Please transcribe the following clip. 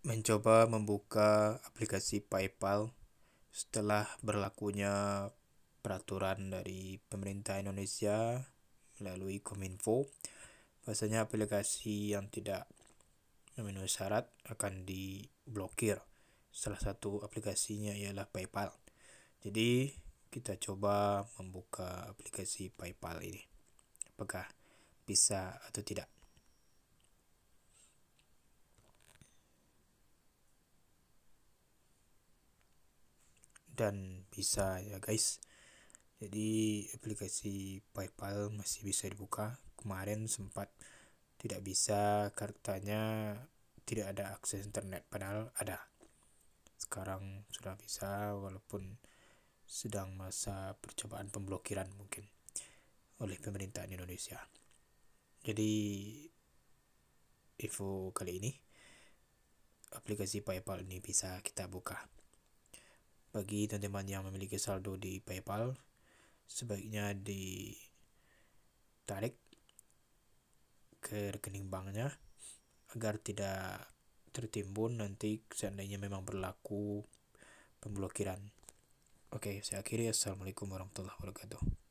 mencoba membuka aplikasi PayPal setelah berlakunya peraturan dari pemerintah Indonesia melalui Kominfo bahasanya aplikasi yang tidak memenuhi syarat akan diblokir salah satu aplikasinya ialah PayPal jadi kita coba membuka aplikasi PayPal ini apakah bisa atau tidak dan bisa ya guys jadi aplikasi PayPal masih bisa dibuka kemarin sempat tidak bisa katanya tidak ada akses internet padahal ada sekarang sudah bisa walaupun sedang masa percobaan pemblokiran mungkin oleh pemerintah Indonesia jadi info kali ini aplikasi PayPal ini bisa kita buka bagi teman-teman yang memiliki saldo di PayPal, sebaiknya ditarik ke rekening banknya agar tidak tertimbun nanti seandainya memang berlaku pemblokiran. Oke, saya akhiri. Assalamualaikum warahmatullahi wabarakatuh.